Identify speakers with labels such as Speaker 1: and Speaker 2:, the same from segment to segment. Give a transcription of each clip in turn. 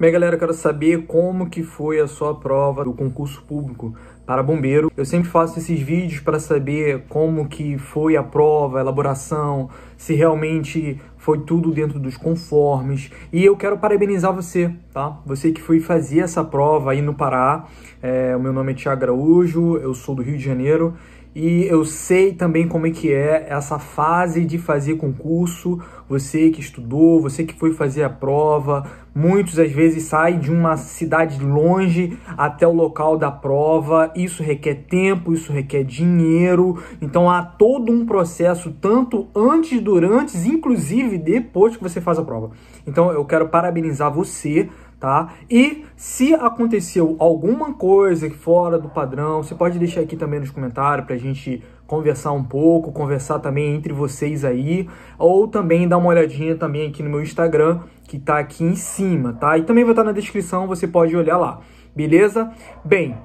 Speaker 1: Minha galera, quero saber como que foi a sua prova do concurso público para bombeiro. Eu sempre faço esses vídeos para saber como que foi a prova, a elaboração, se realmente foi tudo dentro dos conformes. E eu quero parabenizar você, tá? Você que foi fazer essa prova aí no Pará. É, o meu nome é Tiago Araújo, eu sou do Rio de Janeiro. E eu sei também como é que é essa fase de fazer concurso, você que estudou, você que foi fazer a prova, Muitos às vezes saem de uma cidade longe até o local da prova. Isso requer tempo, isso requer dinheiro. Então há todo um processo, tanto antes, durante, inclusive depois que você faz a prova. Então eu quero parabenizar você tá? E se aconteceu alguma coisa fora do padrão, você pode deixar aqui também nos comentários para a gente conversar um pouco, conversar também entre vocês aí, ou também dar uma olhadinha também aqui no meu Instagram, que tá aqui em cima, tá? E também vai estar na descrição, você pode olhar lá, beleza? Bem,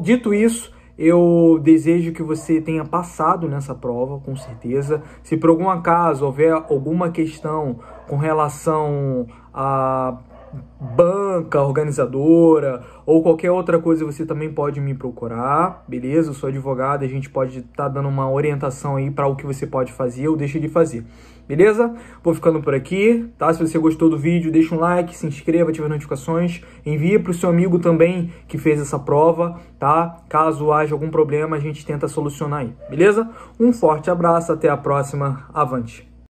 Speaker 1: dito isso, eu desejo que você tenha passado nessa prova, com certeza. Se por algum acaso houver alguma questão com relação a banca, organizadora ou qualquer outra coisa, você também pode me procurar, beleza? Eu sou advogado, a gente pode estar tá dando uma orientação aí para o que você pode fazer ou deixa de fazer, beleza? Vou ficando por aqui, tá? Se você gostou do vídeo, deixa um like, se inscreva, ative as notificações, envie para o seu amigo também que fez essa prova, tá? Caso haja algum problema, a gente tenta solucionar aí, beleza? Um forte abraço, até a próxima, avante!